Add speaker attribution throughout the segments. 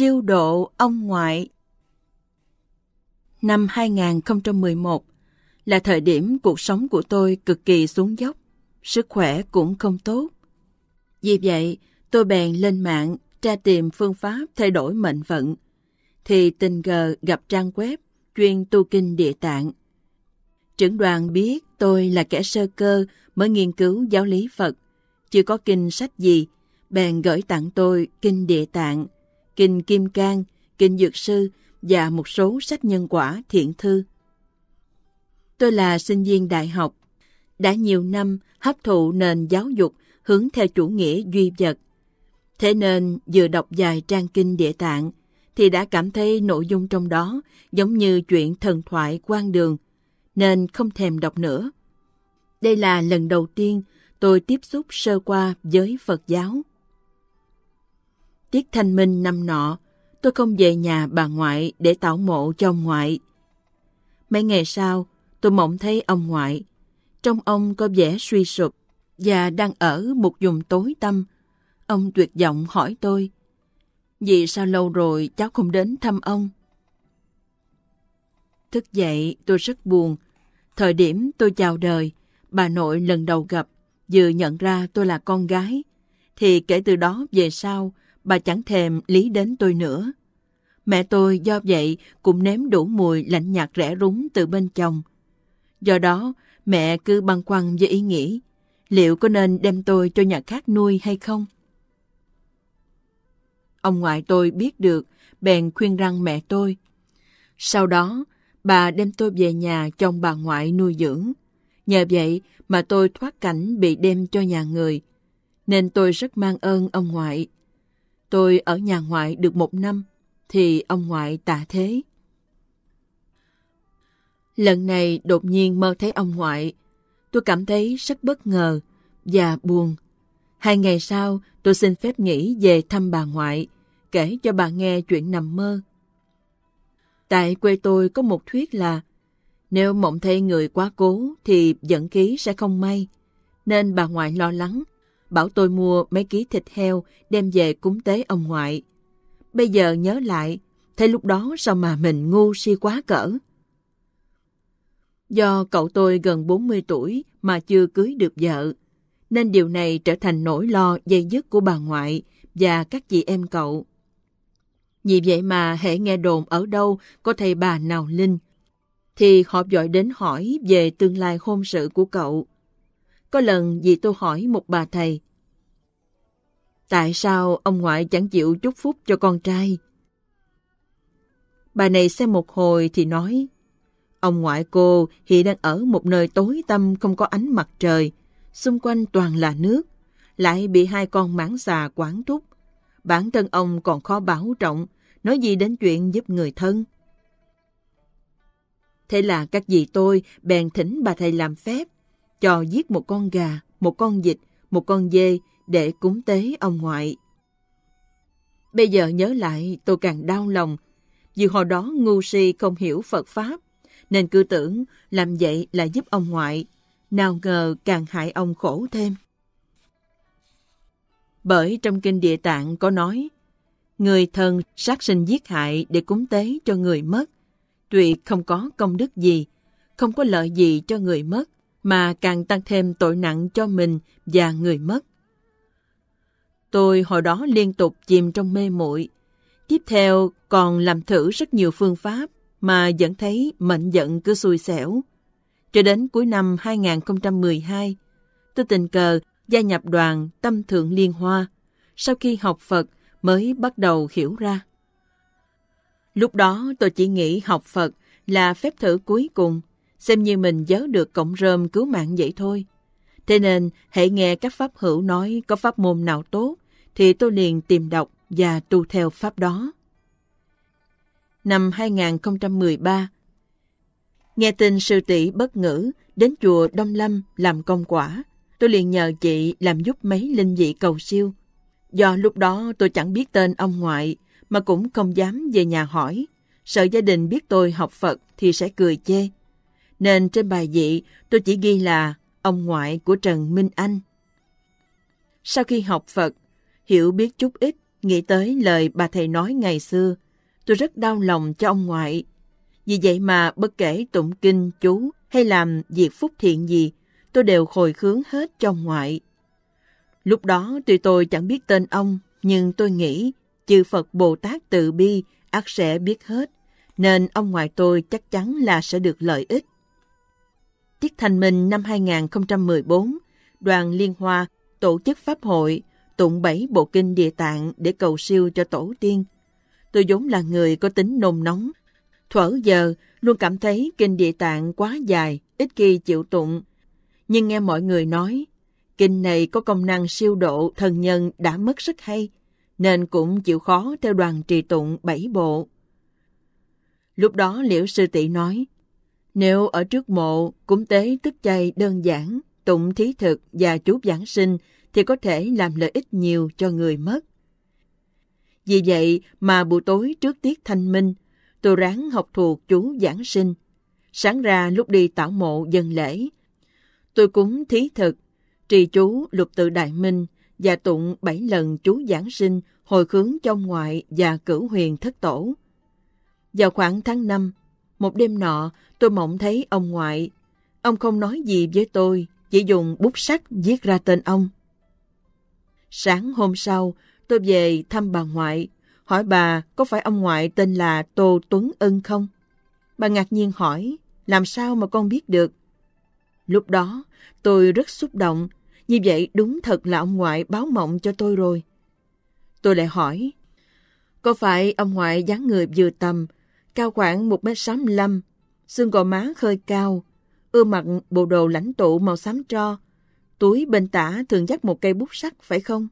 Speaker 1: siêu độ ông ngoại. Năm 2011 là thời điểm cuộc sống của tôi cực kỳ xuống dốc, sức khỏe cũng không tốt. Vì vậy, tôi bèn lên mạng tra tìm phương pháp thay đổi mệnh vận. Thì tình cờ gặp trang web chuyên tu kinh địa tạng. Trưởng đoàn biết tôi là kẻ sơ cơ mới nghiên cứu giáo lý Phật, chưa có kinh sách gì, bèn gửi tặng tôi kinh địa tạng – Kinh Kim Cang, Kinh Dược Sư và một số sách nhân quả thiện thư. Tôi là sinh viên đại học, đã nhiều năm hấp thụ nền giáo dục hướng theo chủ nghĩa duy vật. Thế nên vừa đọc vài trang kinh địa tạng thì đã cảm thấy nội dung trong đó giống như chuyện thần thoại quan đường, nên không thèm đọc nữa. Đây là lần đầu tiên tôi tiếp xúc sơ qua với Phật giáo. Tiết Thanh Minh năm nọ, tôi không về nhà bà ngoại để tảo mộ cho ông ngoại. Mấy ngày sau, tôi mộng thấy ông ngoại. Trong ông có vẻ suy sụp và đang ở một vùng tối tăm. Ông tuyệt vọng hỏi tôi, vì sao lâu rồi cháu không đến thăm ông? Thức dậy, tôi rất buồn. Thời điểm tôi chào đời, bà nội lần đầu gặp, vừa nhận ra tôi là con gái, thì kể từ đó về sau, bà chẳng thèm lý đến tôi nữa. Mẹ tôi do vậy cũng nếm đủ mùi lạnh nhạt rẻ rúng từ bên chồng. Do đó, mẹ cứ băn khoăn với ý nghĩ liệu có nên đem tôi cho nhà khác nuôi hay không? Ông ngoại tôi biết được, bèn khuyên răng mẹ tôi. Sau đó, bà đem tôi về nhà cho bà ngoại nuôi dưỡng. Nhờ vậy mà tôi thoát cảnh bị đem cho nhà người. Nên tôi rất mang ơn ông ngoại. Tôi ở nhà ngoại được một năm, thì ông ngoại tạ thế. Lần này đột nhiên mơ thấy ông ngoại. Tôi cảm thấy rất bất ngờ và buồn. Hai ngày sau, tôi xin phép nghỉ về thăm bà ngoại, kể cho bà nghe chuyện nằm mơ. Tại quê tôi có một thuyết là nếu mộng thấy người quá cố thì dẫn khí sẽ không may. Nên bà ngoại lo lắng bảo tôi mua mấy ký thịt heo đem về cúng tế ông ngoại. Bây giờ nhớ lại, thế lúc đó sao mà mình ngu si quá cỡ. Do cậu tôi gần 40 tuổi mà chưa cưới được vợ, nên điều này trở thành nỗi lo dây dứt của bà ngoại và các chị em cậu. Vì vậy mà hễ nghe đồn ở đâu có thầy bà nào linh, thì họ dội đến hỏi về tương lai hôn sự của cậu. Có lần dì tôi hỏi một bà thầy. Tại sao ông ngoại chẳng chịu chúc phúc cho con trai? Bà này xem một hồi thì nói, ông ngoại cô hiện đang ở một nơi tối tăm không có ánh mặt trời, xung quanh toàn là nước, lại bị hai con mãng xà quán trúc. Bản thân ông còn khó bảo trọng, nói gì đến chuyện giúp người thân. Thế là các dì tôi bèn thỉnh bà thầy làm phép cho giết một con gà, một con vịt, một con dê để cúng tế ông ngoại. Bây giờ nhớ lại tôi càng đau lòng, vì hồi đó ngu si không hiểu Phật Pháp, nên cứ tưởng làm vậy là giúp ông ngoại, nào ngờ càng hại ông khổ thêm. Bởi trong kinh địa tạng có nói, người thân sát sinh giết hại để cúng tế cho người mất, tuyệt không có công đức gì, không có lợi gì cho người mất, mà càng tăng thêm tội nặng cho mình và người mất. Tôi hồi đó liên tục chìm trong mê muội. Tiếp theo còn làm thử rất nhiều phương pháp mà vẫn thấy mệnh giận cứ xui xẻo. Cho đến cuối năm 2012, tôi tình cờ gia nhập đoàn Tâm Thượng Liên Hoa. Sau khi học Phật mới bắt đầu hiểu ra. Lúc đó tôi chỉ nghĩ học Phật là phép thử cuối cùng xem như mình giấu được cộng rơm cứu mạng vậy thôi. Thế nên, hãy nghe các pháp hữu nói có pháp môn nào tốt, thì tôi liền tìm đọc và tu theo pháp đó. Năm 2013 Nghe tin sư tỷ bất ngữ đến chùa Đông Lâm làm công quả, tôi liền nhờ chị làm giúp mấy linh dị cầu siêu. Do lúc đó tôi chẳng biết tên ông ngoại, mà cũng không dám về nhà hỏi, sợ gia đình biết tôi học Phật thì sẽ cười chê nên trên bài vị tôi chỉ ghi là ông ngoại của Trần Minh Anh. Sau khi học Phật, hiểu biết chút ít, nghĩ tới lời bà thầy nói ngày xưa, tôi rất đau lòng cho ông ngoại. Vì vậy mà bất kể tụng kinh, chú hay làm việc phúc thiện gì, tôi đều hồi khướng hết cho ông ngoại. Lúc đó tuy tôi chẳng biết tên ông, nhưng tôi nghĩ chư Phật Bồ Tát từ bi ác sẽ biết hết, nên ông ngoại tôi chắc chắn là sẽ được lợi ích. Tiết Thành Minh năm 2014, đoàn Liên Hoa tổ chức Pháp hội tụng bảy bộ kinh địa tạng để cầu siêu cho tổ tiên. Tôi vốn là người có tính nôn nóng. Thuở giờ, luôn cảm thấy kinh địa tạng quá dài, ít khi chịu tụng. Nhưng nghe mọi người nói, kinh này có công năng siêu độ thần nhân đã mất rất hay, nên cũng chịu khó theo đoàn trì tụng bảy bộ. Lúc đó Liễu Sư Tỷ nói, nếu ở trước mộ, cúng tế tức chay đơn giản, tụng thí thực và chú giảng sinh thì có thể làm lợi ích nhiều cho người mất. Vì vậy mà buổi tối trước tiết thanh minh, tôi ráng học thuộc chú giảng sinh. Sáng ra lúc đi tảo mộ dân lễ, tôi cúng thí thực, trì chú lục tự đại minh và tụng bảy lần chú giảng sinh hồi hướng trong ngoại và cử huyền thất tổ. Vào khoảng tháng 5, một đêm nọ, tôi mộng thấy ông ngoại. Ông không nói gì với tôi, chỉ dùng bút sắt viết ra tên ông. Sáng hôm sau, tôi về thăm bà ngoại, hỏi bà có phải ông ngoại tên là Tô Tuấn Ân không? Bà ngạc nhiên hỏi, làm sao mà con biết được? Lúc đó, tôi rất xúc động, như vậy đúng thật là ông ngoại báo mộng cho tôi rồi. Tôi lại hỏi, có phải ông ngoại dáng người vừa tầm, cao khoảng 1m65, xương gò má khơi cao, ưa mặc bộ đồ lãnh tụ màu xám tro, túi bên tả thường dắt một cây bút sắt phải không?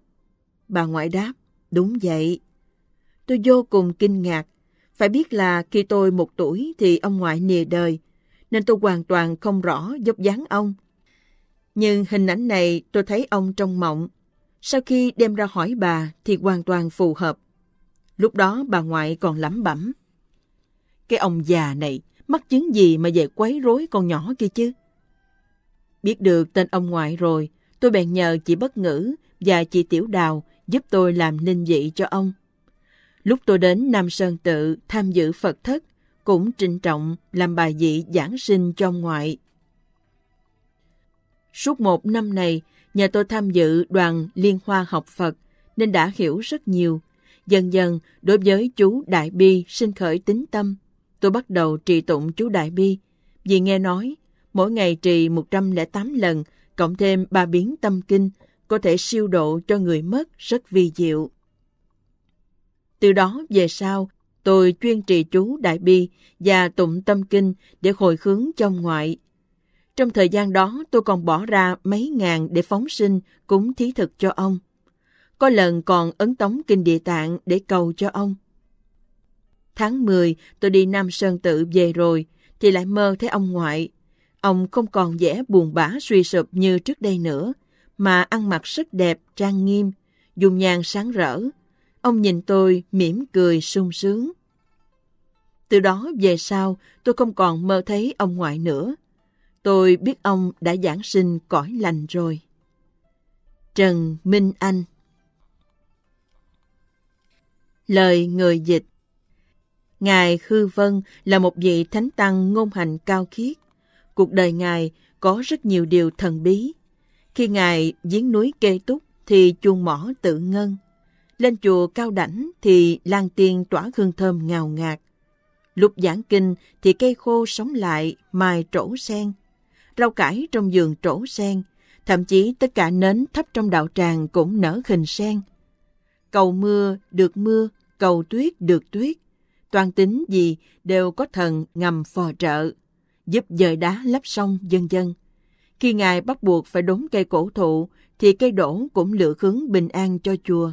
Speaker 1: Bà ngoại đáp, đúng vậy. Tôi vô cùng kinh ngạc, phải biết là khi tôi một tuổi thì ông ngoại nìa đời, nên tôi hoàn toàn không rõ dốc dáng ông. Nhưng hình ảnh này tôi thấy ông trong mộng. Sau khi đem ra hỏi bà thì hoàn toàn phù hợp. Lúc đó bà ngoại còn lẩm bẩm. Cái ông già này mắc chứng gì mà về quấy rối con nhỏ kia chứ? Biết được tên ông ngoại rồi, tôi bèn nhờ chị Bất Ngữ và chị Tiểu Đào giúp tôi làm ninh dị cho ông. Lúc tôi đến Nam Sơn Tự tham dự Phật thất, cũng trịnh trọng làm bài dị giảng sinh cho ông ngoại. Suốt một năm này, nhờ tôi tham dự đoàn Liên Hoa học Phật nên đã hiểu rất nhiều. Dần dần, đối với chú Đại Bi sinh khởi tính tâm, Tôi bắt đầu trì tụng chú Đại Bi, vì nghe nói mỗi ngày trì 108 lần, cộng thêm ba biến tâm kinh, có thể siêu độ cho người mất rất vi diệu. Từ đó về sau, tôi chuyên trì chú Đại Bi và tụng tâm kinh để hồi hướng trong ngoại. Trong thời gian đó, tôi còn bỏ ra mấy ngàn để phóng sinh cúng thí thực cho ông. Có lần còn ấn tống kinh địa tạng để cầu cho ông. Tháng 10, tôi đi Nam Sơn Tự về rồi, thì lại mơ thấy ông ngoại. Ông không còn vẻ buồn bã suy sụp như trước đây nữa, mà ăn mặc rất đẹp, trang nghiêm, dùng nhàn sáng rỡ. Ông nhìn tôi mỉm cười sung sướng. Từ đó về sau, tôi không còn mơ thấy ông ngoại nữa. Tôi biết ông đã giảng sinh cõi lành rồi. Trần Minh Anh Lời người dịch Ngài Khư Vân là một vị thánh tăng ngôn hành cao khiết. Cuộc đời Ngài có rất nhiều điều thần bí. Khi Ngài giếng núi kê túc thì chuông mỏ tự ngân. Lên chùa cao đảnh thì lan tiên tỏa hương thơm ngào ngạt. Lúc giảng kinh thì cây khô sống lại, mài trổ sen. Rau cải trong giường trổ sen. Thậm chí tất cả nến thấp trong đạo tràng cũng nở hình sen. Cầu mưa được mưa, cầu tuyết được tuyết toàn tính gì đều có thần ngầm phò trợ, giúp dời đá lấp sông dân dân. Khi Ngài bắt buộc phải đốn cây cổ thụ, thì cây đổ cũng lựa hướng bình an cho chùa.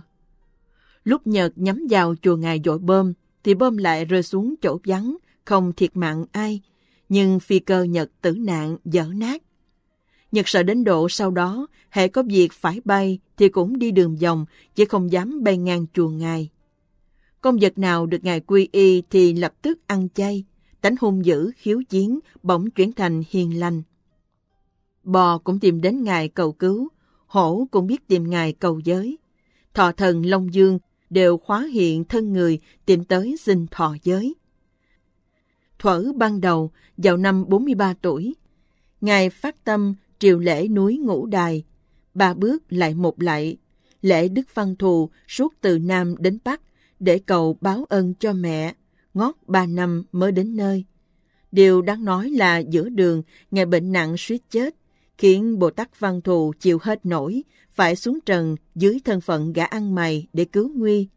Speaker 1: Lúc Nhật nhắm vào chùa Ngài dội bơm, thì bơm lại rơi xuống chỗ vắng, không thiệt mạng ai, nhưng phi cơ Nhật tử nạn dở nát. Nhật sợ đến độ sau đó, hệ có việc phải bay thì cũng đi đường vòng, chứ không dám bay ngang chùa ngài. Công vật nào được Ngài quy y thì lập tức ăn chay, tánh hung dữ, khiếu chiến, bỗng chuyển thành hiền lành. Bò cũng tìm đến Ngài cầu cứu, hổ cũng biết tìm Ngài cầu giới. Thọ thần Long Dương đều khóa hiện thân người tìm tới xin thọ giới. Thuở ban đầu, vào năm 43 tuổi, Ngài phát tâm triều lễ núi Ngũ Đài, ba bước lại một lại, lễ Đức Văn Thù suốt từ Nam đến Bắc để cầu báo ơn cho mẹ, ngót ba năm mới đến nơi. Điều đáng nói là giữa đường, ngài bệnh nặng suýt chết, khiến Bồ Tát Văn Thù chịu hết nổi, phải xuống trần dưới thân phận gã ăn mày để cứu nguy.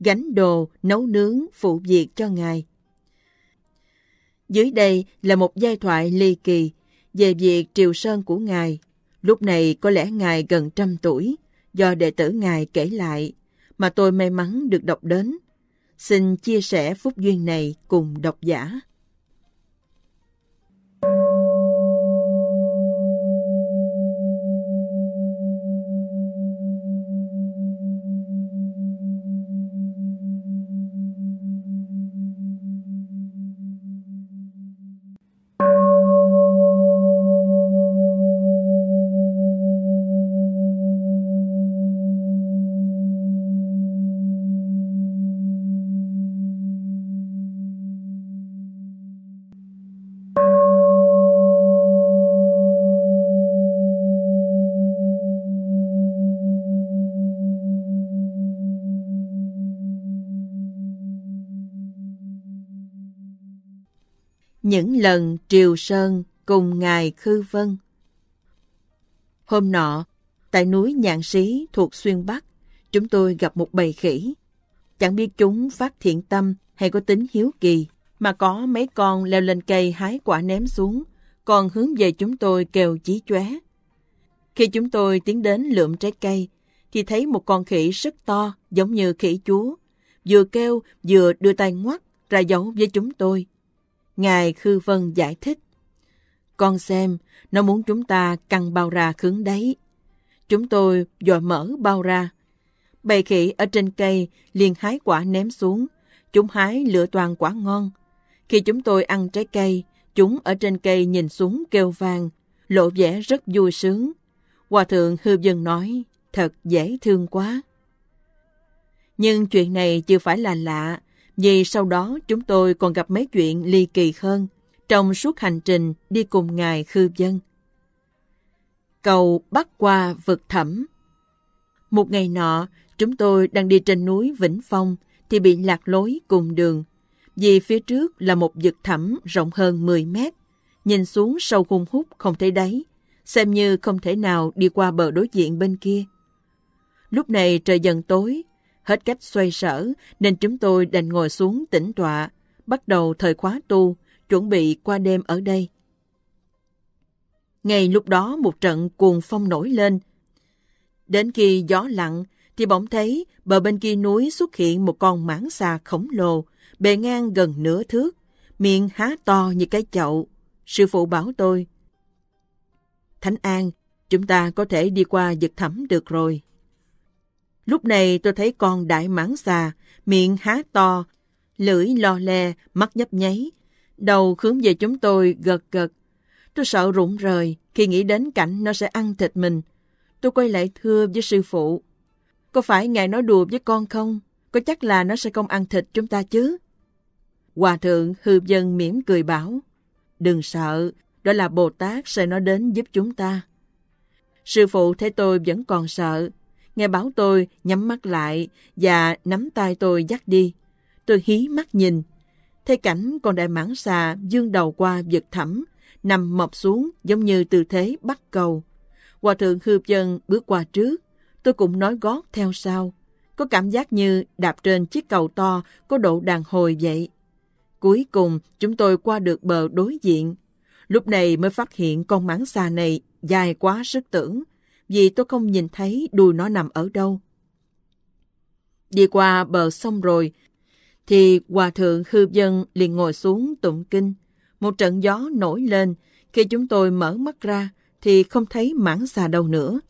Speaker 1: Gánh đồ, nấu nướng, phụ việc cho ngài. Dưới đây là một giai thoại ly kỳ về việc triều sơn của ngài. Lúc này có lẽ ngài gần trăm tuổi, do đệ tử ngài kể lại mà tôi may mắn được đọc đến. Xin chia sẻ phúc duyên này cùng độc giả. những lần triều sơn cùng ngài khư vân hôm nọ tại núi nhạn sĩ thuộc xuyên bắc chúng tôi gặp một bầy khỉ chẳng biết chúng phát thiện tâm hay có tính hiếu kỳ mà có mấy con leo lên cây hái quả ném xuống còn hướng về chúng tôi kêu chí chóe khi chúng tôi tiến đến lượm trái cây thì thấy một con khỉ rất to giống như khỉ chúa vừa kêu vừa đưa tay ngoắt ra giấu với chúng tôi Ngài Khư Vân giải thích. Con xem, nó muốn chúng ta căng bao ra khứng đấy. Chúng tôi dò mở bao ra. Bầy khỉ ở trên cây liền hái quả ném xuống. Chúng hái lựa toàn quả ngon. Khi chúng tôi ăn trái cây, chúng ở trên cây nhìn xuống kêu vang, lộ vẻ rất vui sướng. Hòa thượng Hư Dân nói, thật dễ thương quá. Nhưng chuyện này chưa phải là lạ vì sau đó chúng tôi còn gặp mấy chuyện ly kỳ hơn trong suốt hành trình đi cùng Ngài Khư Dân. Cầu bắt qua vực thẳm Một ngày nọ, chúng tôi đang đi trên núi Vĩnh Phong thì bị lạc lối cùng đường vì phía trước là một vực thẳm rộng hơn 10 mét. Nhìn xuống sâu hung hút không thấy đáy, xem như không thể nào đi qua bờ đối diện bên kia. Lúc này trời dần tối, Hết cách xoay sở, nên chúng tôi đành ngồi xuống tĩnh tọa, bắt đầu thời khóa tu, chuẩn bị qua đêm ở đây. Ngay lúc đó một trận cuồng phong nổi lên. Đến khi gió lặng, thì bỗng thấy bờ bên kia núi xuất hiện một con mãng xà khổng lồ, bề ngang gần nửa thước, miệng há to như cái chậu. Sư phụ bảo tôi, Thánh An, chúng ta có thể đi qua vực thẳm được rồi. Lúc này tôi thấy con đại mãng xà, miệng há to, lưỡi lo le, mắt nhấp nháy. Đầu khướm về chúng tôi gật gật. Tôi sợ rụng rời khi nghĩ đến cảnh nó sẽ ăn thịt mình. Tôi quay lại thưa với sư phụ. Có phải ngài nói đùa với con không? Có chắc là nó sẽ không ăn thịt chúng ta chứ? Hòa thượng hư dân mỉm cười bảo. Đừng sợ, đó là Bồ Tát sẽ nói đến giúp chúng ta. Sư phụ thấy tôi vẫn còn sợ, nghe báo tôi nhắm mắt lại và nắm tay tôi dắt đi. Tôi hí mắt nhìn. Thấy cảnh con đại mãng xà dương đầu qua vực thẳm, nằm mập xuống giống như tư thế bắt cầu. Hòa thượng hư chân bước qua trước, tôi cũng nói gót theo sau. Có cảm giác như đạp trên chiếc cầu to có độ đàn hồi vậy. Cuối cùng chúng tôi qua được bờ đối diện. Lúc này mới phát hiện con mãng xà này dài quá sức tưởng, vì tôi không nhìn thấy đuôi nó nằm ở đâu. Đi qua bờ sông rồi, thì Hòa Thượng Hư Dân liền ngồi xuống tụng kinh. Một trận gió nổi lên, khi chúng tôi mở mắt ra thì không thấy mảng xà đâu nữa.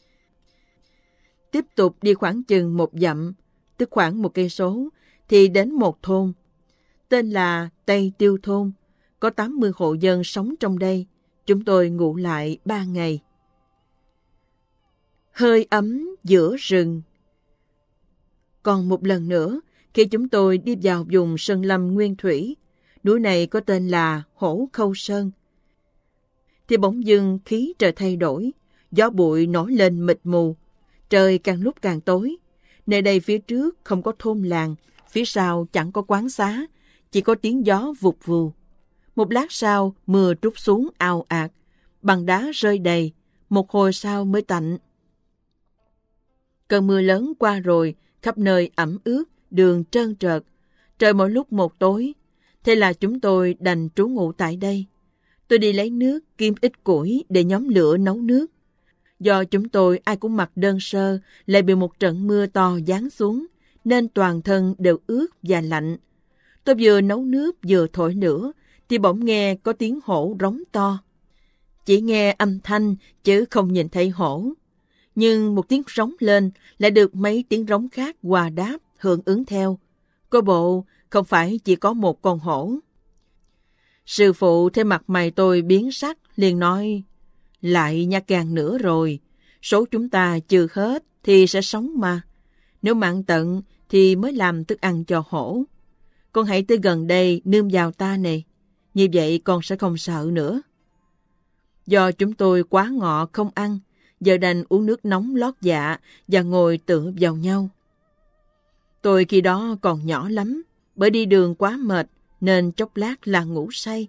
Speaker 1: Tiếp tục đi khoảng chừng một dặm, tức khoảng một cây số, thì đến một thôn. Tên là Tây Tiêu Thôn, có 80 hộ dân sống trong đây. Chúng tôi ngủ lại ba ngày hơi ấm giữa rừng. Còn một lần nữa, khi chúng tôi đi vào vùng sơn lâm nguyên thủy, núi này có tên là Hổ Khâu Sơn, thì bỗng dưng khí trời thay đổi, gió bụi nổi lên mịt mù, trời càng lúc càng tối. Nơi đây phía trước không có thôn làng, phía sau chẳng có quán xá, chỉ có tiếng gió vụt vù. Một lát sau, mưa trút xuống ao ạt, bằng đá rơi đầy, một hồi sau mới tạnh. Cơn mưa lớn qua rồi, khắp nơi ẩm ướt, đường trơn trượt Trời mỗi lúc một tối, thế là chúng tôi đành trú ngụ tại đây. Tôi đi lấy nước, kiếm ít củi để nhóm lửa nấu nước. Do chúng tôi ai cũng mặc đơn sơ, lại bị một trận mưa to giáng xuống, nên toàn thân đều ướt và lạnh. Tôi vừa nấu nước vừa thổi lửa, thì bỗng nghe có tiếng hổ rống to. Chỉ nghe âm thanh chứ không nhìn thấy hổ nhưng một tiếng rống lên lại được mấy tiếng rống khác hòa đáp, hưởng ứng theo. Cô bộ không phải chỉ có một con hổ. Sư phụ thêm mặt mày tôi biến sắc, liền nói, lại nha càng nữa rồi, số chúng ta chưa hết thì sẽ sống mà. Nếu mạng tận thì mới làm thức ăn cho hổ. Con hãy tới gần đây nương vào ta nè như vậy con sẽ không sợ nữa. Do chúng tôi quá ngọ không ăn, giờ đành uống nước nóng lót dạ và ngồi tựa vào nhau. Tôi khi đó còn nhỏ lắm, bởi đi đường quá mệt nên chốc lát là ngủ say.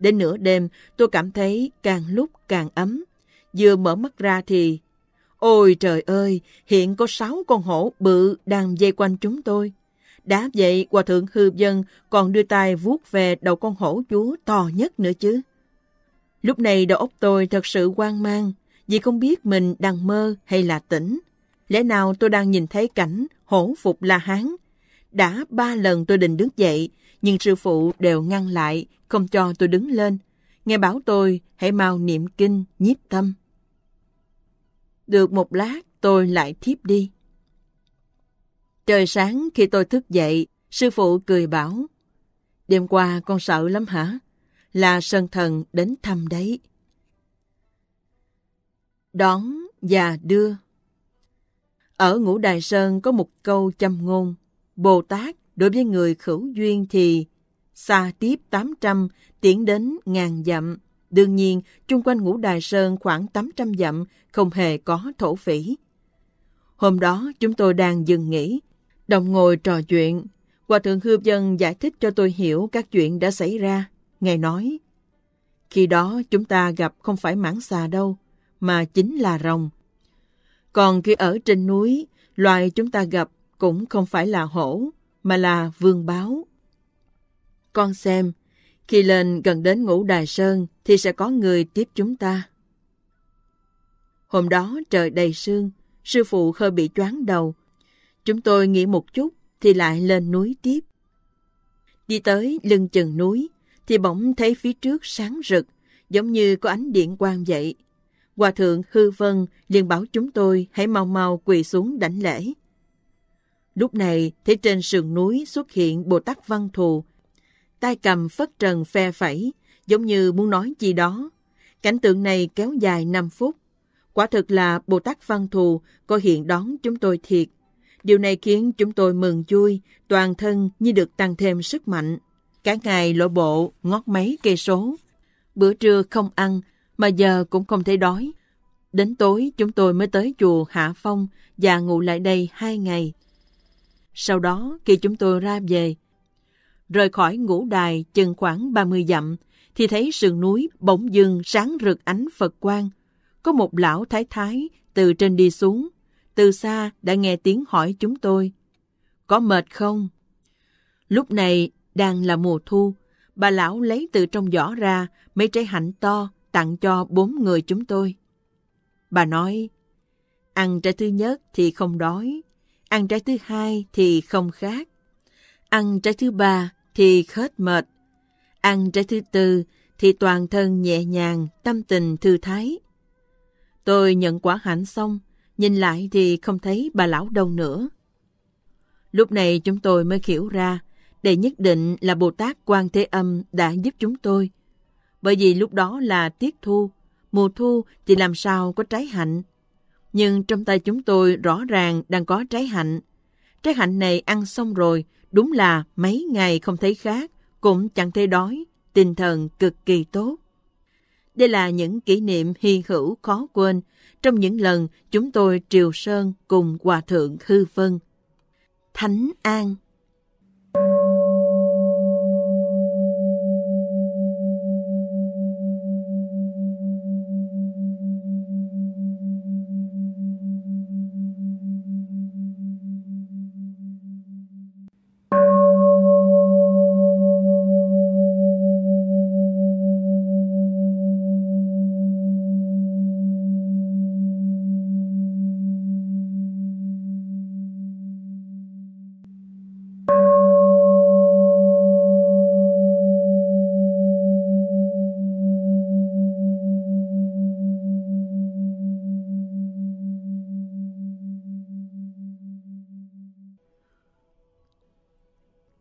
Speaker 1: Đến nửa đêm tôi cảm thấy càng lúc càng ấm. Vừa mở mắt ra thì... Ôi trời ơi, hiện có sáu con hổ bự đang dây quanh chúng tôi. Đã vậy, Hòa Thượng Hư Dân còn đưa tay vuốt về đầu con hổ chúa to nhất nữa chứ. Lúc này đầu óc tôi thật sự hoang mang vì không biết mình đang mơ hay là tỉnh. Lẽ nào tôi đang nhìn thấy cảnh hổ phục La Hán? Đã ba lần tôi định đứng dậy, nhưng sư phụ đều ngăn lại, không cho tôi đứng lên. Nghe bảo tôi hãy mau niệm kinh, nhiếp tâm. Được một lát, tôi lại thiếp đi. Trời sáng khi tôi thức dậy, sư phụ cười bảo, Đêm qua con sợ lắm hả? Là sơn thần đến thăm đấy đón và đưa. Ở Ngũ Đài Sơn có một câu châm ngôn, Bồ Tát đối với người khẩu duyên thì xa tiếp 800, tiến đến ngàn dặm. Đương nhiên, chung quanh Ngũ Đài Sơn khoảng 800 dặm, không hề có thổ phỉ. Hôm đó, chúng tôi đang dừng nghỉ, đồng ngồi trò chuyện. Hòa Thượng Hư Dân giải thích cho tôi hiểu các chuyện đã xảy ra. Ngài nói, khi đó chúng ta gặp không phải mãn xà đâu, mà chính là rồng. Còn khi ở trên núi, loài chúng ta gặp cũng không phải là hổ, mà là vương báo. Con xem, khi lên gần đến ngũ đài sơn thì sẽ có người tiếp chúng ta. Hôm đó trời đầy sương, sư phụ hơi bị choáng đầu. Chúng tôi nghỉ một chút thì lại lên núi tiếp. Đi tới lưng chừng núi thì bỗng thấy phía trước sáng rực, giống như có ánh điện quang vậy. Hòa thượng Hư Vân liền bảo chúng tôi hãy mau mau quỳ xuống đảnh lễ. Lúc này, thấy trên sườn núi xuất hiện Bồ Tát Văn Thù, tay cầm phất trần phe phẩy, giống như muốn nói gì đó. Cảnh tượng này kéo dài 5 phút. Quả thực là Bồ Tát Văn Thù có hiện đón chúng tôi thiệt. Điều này khiến chúng tôi mừng vui, toàn thân như được tăng thêm sức mạnh. Cả ngày lộ bộ, ngót mấy cây số. Bữa trưa không ăn, mà giờ cũng không thấy đói. Đến tối chúng tôi mới tới chùa Hạ Phong và ngủ lại đây hai ngày. Sau đó khi chúng tôi ra về, rời khỏi ngũ đài chừng khoảng 30 dặm, thì thấy sườn núi bỗng dưng sáng rực ánh Phật quang. Có một lão thái thái từ trên đi xuống, từ xa đã nghe tiếng hỏi chúng tôi. Có mệt không? Lúc này đang là mùa thu, bà lão lấy từ trong giỏ ra mấy trái hạnh to, tặng cho bốn người chúng tôi. Bà nói, ăn trái thứ nhất thì không đói, ăn trái thứ hai thì không khát, ăn trái thứ ba thì hết mệt, ăn trái thứ tư thì toàn thân nhẹ nhàng, tâm tình thư thái. Tôi nhận quả hạnh xong, nhìn lại thì không thấy bà lão đâu nữa. Lúc này chúng tôi mới hiểu ra, đây nhất định là Bồ Tát Quan Thế Âm đã giúp chúng tôi bởi vì lúc đó là tiết thu, mùa thu thì làm sao có trái hạnh. Nhưng trong tay chúng tôi rõ ràng đang có trái hạnh. Trái hạnh này ăn xong rồi, đúng là mấy ngày không thấy khác, cũng chẳng thấy đói, tinh thần cực kỳ tốt. Đây là những kỷ niệm hy hữu khó quên trong những lần chúng tôi triều sơn cùng Hòa Thượng Hư Vân. Thánh An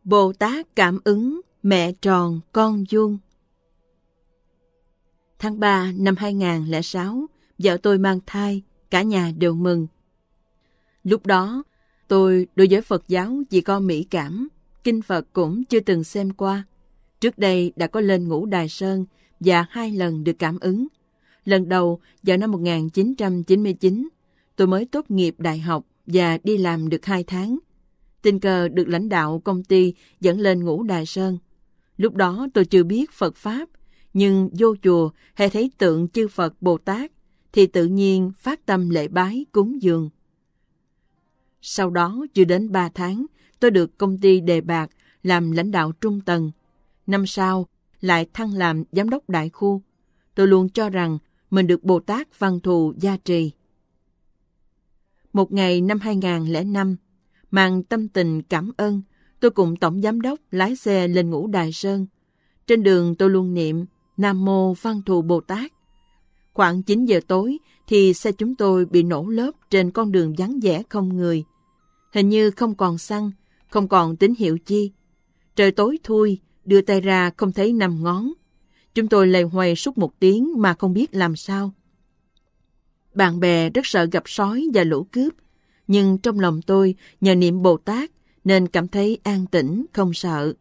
Speaker 1: Bồ Tát cảm ứng mẹ tròn con vuông. Tháng 3 năm 2006, vợ tôi mang thai, cả nhà đều mừng. Lúc đó, tôi đối với Phật giáo chỉ có mỹ cảm, kinh Phật cũng chưa từng xem qua. Trước đây đã có lên ngũ Đài Sơn và hai lần được cảm ứng. Lần đầu vào năm 1999, tôi mới tốt nghiệp đại học và đi làm được hai tháng tình cờ được lãnh đạo công ty dẫn lên ngũ Đài Sơn. Lúc đó tôi chưa biết Phật Pháp, nhưng vô chùa hay thấy tượng chư Phật Bồ Tát thì tự nhiên phát tâm lễ bái cúng dường. Sau đó chưa đến ba tháng, tôi được công ty đề bạc làm lãnh đạo trung tầng. Năm sau, lại thăng làm giám đốc đại khu. Tôi luôn cho rằng mình được Bồ Tát Văn Thù gia trì. Một ngày năm 2005, Mang tâm tình cảm ơn, tôi cùng Tổng Giám đốc lái xe lên ngũ Đài Sơn. Trên đường tôi luôn niệm Nam Mô Văn Thù Bồ Tát. Khoảng 9 giờ tối thì xe chúng tôi bị nổ lớp trên con đường vắng vẻ không người. Hình như không còn xăng, không còn tín hiệu chi. Trời tối thui, đưa tay ra không thấy năm ngón. Chúng tôi lầy hoài suốt một tiếng mà không biết làm sao. Bạn bè rất sợ gặp sói và lũ cướp, nhưng trong lòng tôi nhờ niệm Bồ Tát nên cảm thấy an tĩnh, không sợ.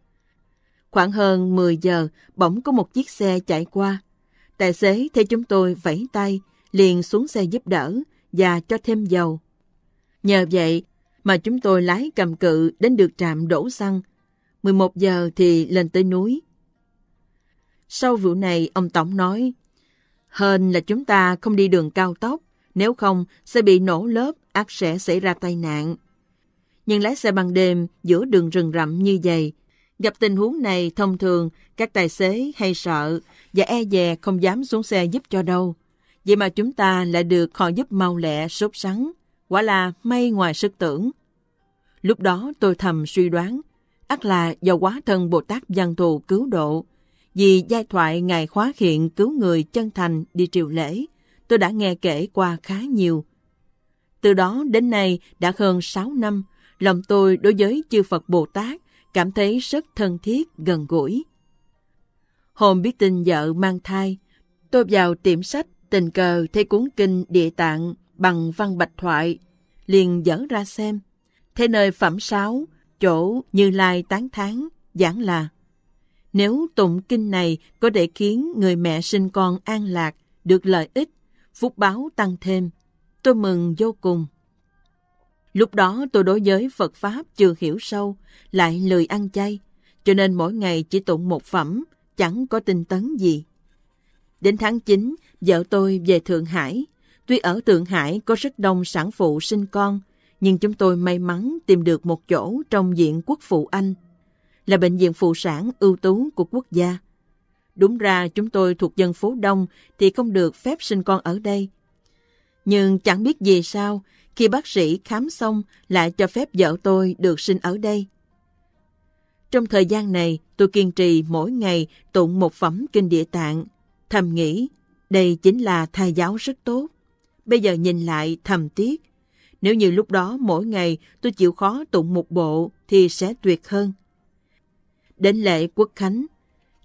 Speaker 1: Khoảng hơn 10 giờ, bỗng có một chiếc xe chạy qua. Tài xế thấy chúng tôi vẫy tay, liền xuống xe giúp đỡ và cho thêm dầu. Nhờ vậy mà chúng tôi lái cầm cự đến được trạm đổ xăng. 11 giờ thì lên tới núi. Sau vụ này, ông Tổng nói, hên là chúng ta không đi đường cao tốc, nếu không sẽ bị nổ lớp ắt sẽ xảy ra tai nạn. Nhưng lái xe ban đêm giữa đường rừng rậm như vậy, gặp tình huống này thông thường các tài xế hay sợ và e dè không dám xuống xe giúp cho đâu. Vậy mà chúng ta lại được họ giúp mau lẹ, sốt sắng. Quả là may ngoài sức tưởng. Lúc đó tôi thầm suy đoán, ắt là do quá thân Bồ Tát Văn Thù cứu độ. Vì giai thoại Ngài Khóa Hiện cứu người chân thành đi triều lễ, tôi đã nghe kể qua khá nhiều. Từ đó đến nay đã hơn 6 năm, lòng tôi đối với chư Phật Bồ Tát cảm thấy rất thân thiết, gần gũi. Hôm biết tin vợ mang thai, tôi vào tiệm sách tình cờ thấy cuốn kinh địa tạng bằng văn bạch thoại, liền dở ra xem. Thế nơi phẩm sáu, chỗ như lai tán tháng, giảng là Nếu tụng kinh này có thể khiến người mẹ sinh con an lạc, được lợi ích, phúc báo tăng thêm, Tôi mừng vô cùng. Lúc đó tôi đối với Phật Pháp chưa hiểu sâu, lại lười ăn chay, cho nên mỗi ngày chỉ tụng một phẩm, chẳng có tinh tấn gì. Đến tháng 9, vợ tôi về Thượng Hải. Tuy ở Thượng Hải có rất đông sản phụ sinh con, nhưng chúng tôi may mắn tìm được một chỗ trong diện quốc phụ Anh, là bệnh viện phụ sản ưu tú của quốc gia. Đúng ra chúng tôi thuộc dân phố Đông thì không được phép sinh con ở đây, nhưng chẳng biết vì sao, khi bác sĩ khám xong lại cho phép vợ tôi được sinh ở đây. Trong thời gian này, tôi kiên trì mỗi ngày tụng một phẩm kinh địa tạng, thầm nghĩ đây chính là thai giáo rất tốt. Bây giờ nhìn lại thầm tiếc, nếu như lúc đó mỗi ngày tôi chịu khó tụng một bộ thì sẽ tuyệt hơn. Đến lễ quốc khánh,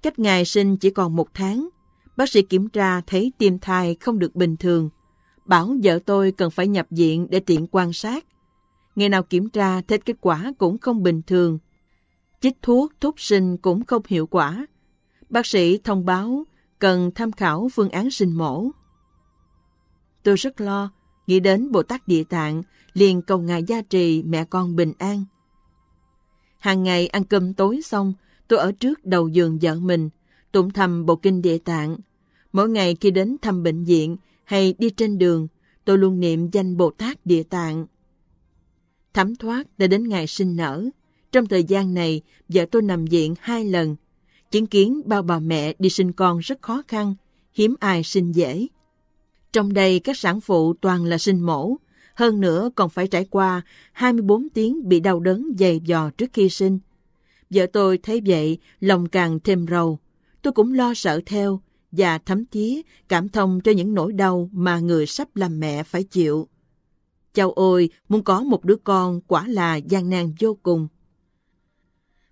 Speaker 1: cách ngày sinh chỉ còn một tháng, bác sĩ kiểm tra thấy tim thai không được bình thường – bảo vợ tôi cần phải nhập viện để tiện quan sát. Ngày nào kiểm tra, thấy kết quả cũng không bình thường. Chích thuốc thúc sinh cũng không hiệu quả. Bác sĩ thông báo cần tham khảo phương án sinh mổ. Tôi rất lo, nghĩ đến Bồ Tát Địa Tạng, liền cầu Ngài gia trì mẹ con bình an. Hàng ngày ăn cơm tối xong, tôi ở trước đầu giường vợ mình, tụng thầm bộ kinh Địa Tạng. Mỗi ngày khi đến thăm bệnh viện, hay đi trên đường, tôi luôn niệm danh Bồ Tát Địa Tạng. Thấm thoát đã đến ngày sinh nở. Trong thời gian này, vợ tôi nằm viện hai lần. Chứng kiến bao bà mẹ đi sinh con rất khó khăn, hiếm ai sinh dễ. Trong đây các sản phụ toàn là sinh mổ, hơn nữa còn phải trải qua 24 tiếng bị đau đớn dày dò trước khi sinh. Vợ tôi thấy vậy, lòng càng thêm rầu. Tôi cũng lo sợ theo, và thậm chí cảm thông cho những nỗi đau mà người sắp làm mẹ phải chịu. Châu ôi, muốn có một đứa con quả là gian nan vô cùng.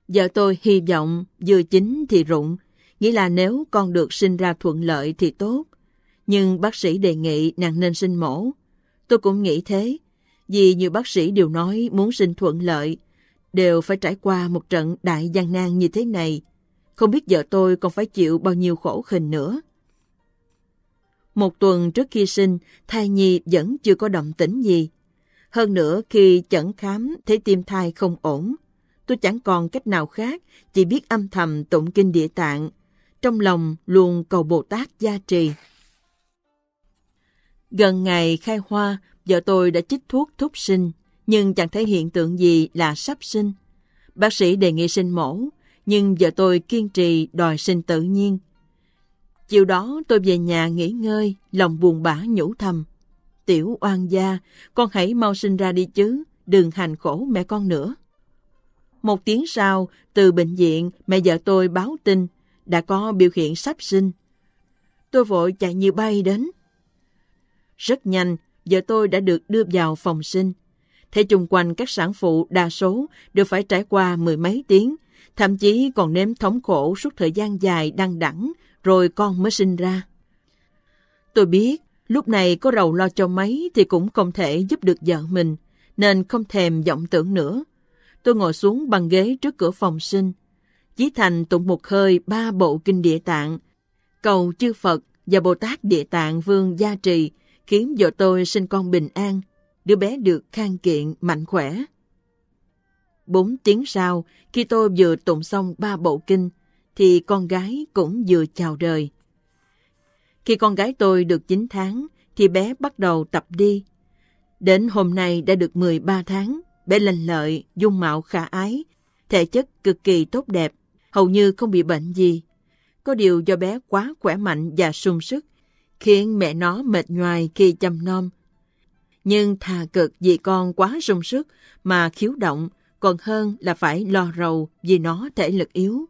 Speaker 1: Vợ tôi hy vọng vừa chính thì rụng, nghĩa là nếu con được sinh ra thuận lợi thì tốt. Nhưng bác sĩ đề nghị nàng nên sinh mổ. Tôi cũng nghĩ thế, vì nhiều bác sĩ đều nói muốn sinh thuận lợi, đều phải trải qua một trận đại gian nan như thế này – không biết vợ tôi còn phải chịu bao nhiêu khổ hình nữa. Một tuần trước khi sinh, thai nhi vẫn chưa có động tĩnh gì. Hơn nữa khi chẩn khám thấy tim thai không ổn, tôi chẳng còn cách nào khác, chỉ biết âm thầm tụng kinh địa tạng. Trong lòng luôn cầu Bồ Tát gia trì. Gần ngày khai hoa, vợ tôi đã chích thuốc thúc sinh, nhưng chẳng thấy hiện tượng gì là sắp sinh. Bác sĩ đề nghị sinh mổ, nhưng vợ tôi kiên trì đòi sinh tự nhiên. Chiều đó tôi về nhà nghỉ ngơi, lòng buồn bã nhủ thầm. Tiểu oan gia, con hãy mau sinh ra đi chứ, đừng hành khổ mẹ con nữa. Một tiếng sau, từ bệnh viện, mẹ vợ tôi báo tin, đã có biểu hiện sắp sinh. Tôi vội chạy như bay đến. Rất nhanh, vợ tôi đã được đưa vào phòng sinh. Thế chung quanh các sản phụ đa số đều phải trải qua mười mấy tiếng thậm chí còn nếm thống khổ suốt thời gian dài đăng đẳng, rồi con mới sinh ra. Tôi biết, lúc này có rầu lo cho mấy thì cũng không thể giúp được vợ mình, nên không thèm vọng tưởng nữa. Tôi ngồi xuống bằng ghế trước cửa phòng sinh. Chí Thành tụng một hơi ba bộ kinh địa tạng, cầu chư Phật và Bồ Tát địa tạng vương gia trì, khiến vợ tôi sinh con bình an, đứa bé được khang kiện, mạnh khỏe. Bốn tiếng sau, khi tôi vừa tụng xong ba bộ kinh, thì con gái cũng vừa chào đời. Khi con gái tôi được 9 tháng, thì bé bắt đầu tập đi. Đến hôm nay đã được 13 tháng, bé lành lợi, dung mạo khả ái, thể chất cực kỳ tốt đẹp, hầu như không bị bệnh gì. Có điều do bé quá khỏe mạnh và sung sức, khiến mẹ nó mệt nhoài khi chăm nom. Nhưng thà cực vì con quá sung sức mà khiếu động còn hơn là phải lo rầu vì nó thể lực yếu.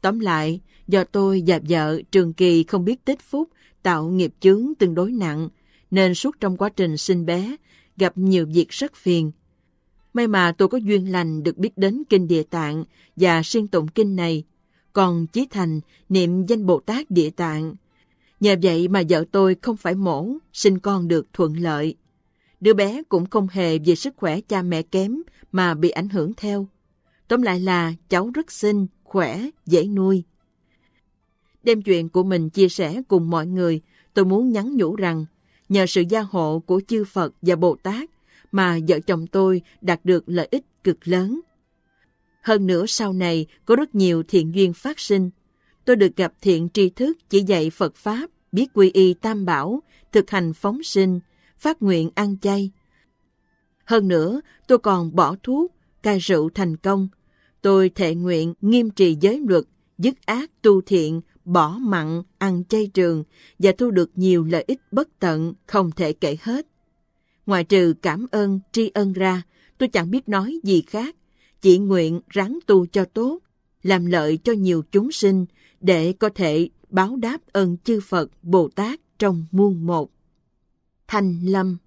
Speaker 1: Tóm lại, do tôi và vợ trường kỳ không biết tích phúc, tạo nghiệp chướng tương đối nặng, nên suốt trong quá trình sinh bé, gặp nhiều việc rất phiền. May mà tôi có duyên lành được biết đến kinh địa tạng và xuyên tụng kinh này, còn Chí Thành niệm danh Bồ Tát địa tạng. Nhờ vậy mà vợ tôi không phải mổ, sinh con được thuận lợi. Đứa bé cũng không hề về sức khỏe cha mẹ kém mà bị ảnh hưởng theo. Tóm lại là cháu rất xinh, khỏe, dễ nuôi. Đem chuyện của mình chia sẻ cùng mọi người, tôi muốn nhắn nhủ rằng nhờ sự gia hộ của chư Phật và Bồ Tát mà vợ chồng tôi đạt được lợi ích cực lớn. Hơn nữa sau này có rất nhiều thiện duyên phát sinh. Tôi được gặp thiện tri thức chỉ dạy Phật Pháp, biết quy y tam bảo, thực hành phóng sinh, phát nguyện ăn chay. Hơn nữa, tôi còn bỏ thuốc, cai rượu thành công. Tôi thệ nguyện nghiêm trì giới luật, dứt ác tu thiện, bỏ mặn, ăn chay trường và thu được nhiều lợi ích bất tận không thể kể hết. Ngoài trừ cảm ơn, tri ân ra, tôi chẳng biết nói gì khác, chỉ nguyện ráng tu cho tốt, làm lợi cho nhiều chúng sinh để có thể báo đáp ơn chư Phật, Bồ Tát trong muôn một. Thành Lâm